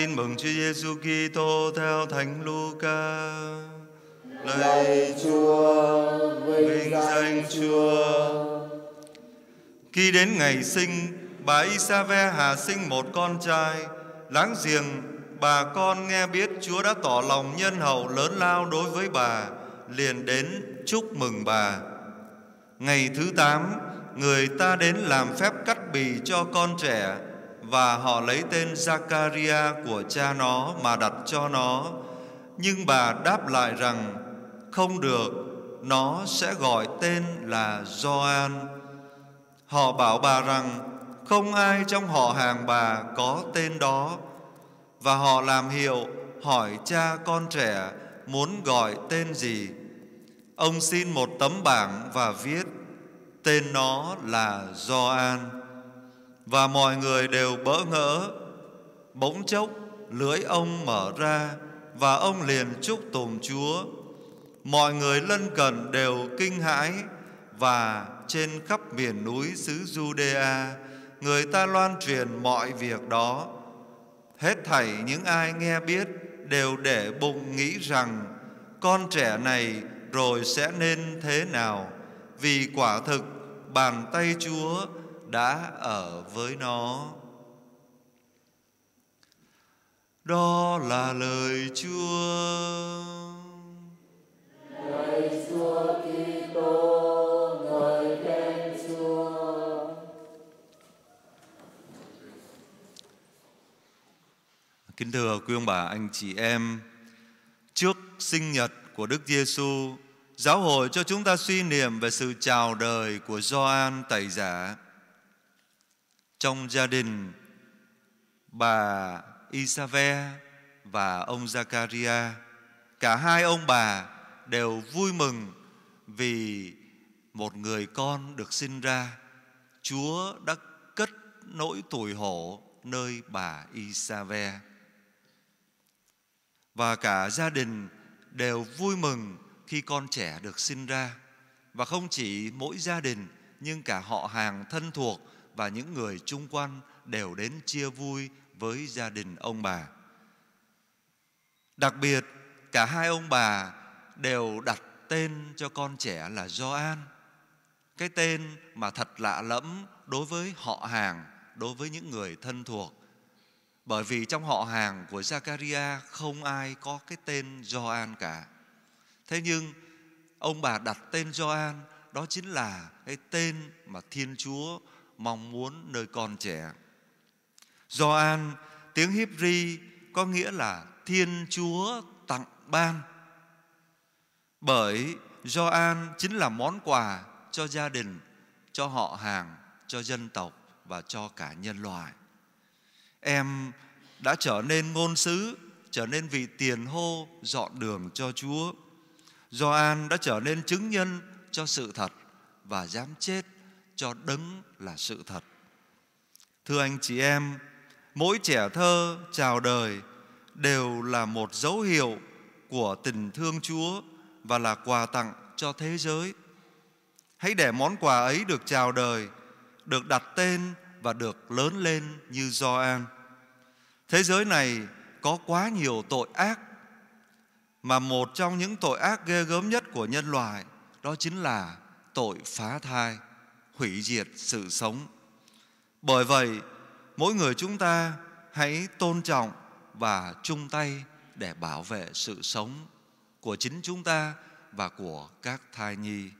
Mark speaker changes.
Speaker 1: Tin mừng Chúa Giêsu Kitô theo Thánh Luca. Lạy Chúa, vinh danh Chúa. Khi đến ngày sinh, bà Isave hà sinh một con trai. Láng giềng, bà con nghe biết Chúa đã tỏ lòng nhân hậu lớn lao đối với bà, liền đến chúc mừng bà. Ngày thứ tám, người ta đến làm phép cắt bì cho con trẻ và họ lấy tên Zakaria của cha nó mà đặt cho nó. Nhưng bà đáp lại rằng, không được, nó sẽ gọi tên là Gioan. Họ bảo bà rằng, không ai trong họ hàng bà có tên đó. Và họ làm hiệu hỏi cha con trẻ muốn gọi tên gì. Ông xin một tấm bảng và viết, tên nó là Gioan và mọi người đều bỡ ngỡ. Bỗng chốc lưỡi ông mở ra và ông liền chúc tồn Chúa. Mọi người lân cận đều kinh hãi và trên khắp miền núi xứ Judea người ta loan truyền mọi việc đó. Hết thảy những ai nghe biết đều để bụng nghĩ rằng con trẻ này rồi sẽ nên thế nào vì quả thực bàn tay Chúa đã ở với nó đó là lời Chúa lời Chúa Kitô người khen Chúa kính thưa quý ông bà anh chị em trước sinh nhật của Đức Giêsu giáo hội cho chúng ta suy niệm về sự chào đời của Gioan Tẩy giả trong gia đình bà Isave và ông Zakaria. Cả hai ông bà đều vui mừng vì một người con được sinh ra. Chúa đã cất nỗi tủi hổ nơi bà Isave. Và cả gia đình đều vui mừng khi con trẻ được sinh ra. Và không chỉ mỗi gia đình nhưng cả họ hàng thân thuộc và những người chung quanh đều đến chia vui với gia đình ông bà. Đặc biệt, cả hai ông bà đều đặt tên cho con trẻ là Gioan. Cái tên mà thật lạ lẫm đối với họ hàng, đối với những người thân thuộc. Bởi vì trong họ hàng của Zakaria không ai có cái tên Gioan cả. Thế nhưng ông bà đặt tên Gioan đó chính là cái tên mà Thiên Chúa mong muốn nơi con trẻ. Gioan tiếng Hebri có nghĩa là Thiên Chúa tặng ban. Bởi Gioan chính là món quà cho gia đình, cho họ hàng, cho dân tộc và cho cả nhân loại. Em đã trở nên ngôn sứ, trở nên vị tiền hô dọn đường cho Chúa. Gioan đã trở nên chứng nhân cho sự thật và dám chết cho đấng là sự thật. Thưa anh chị em, mỗi trẻ thơ chào đời đều là một dấu hiệu của tình thương Chúa và là quà tặng cho thế giới. Hãy để món quà ấy được chào đời, được đặt tên và được lớn lên như Gioan. Thế giới này có quá nhiều tội ác mà một trong những tội ác ghê gớm nhất của nhân loại đó chính là tội phá thai hủy diệt sự sống. Bởi vậy, mỗi người chúng ta hãy tôn trọng và chung tay để bảo vệ sự sống của chính chúng ta và của các thai nhi.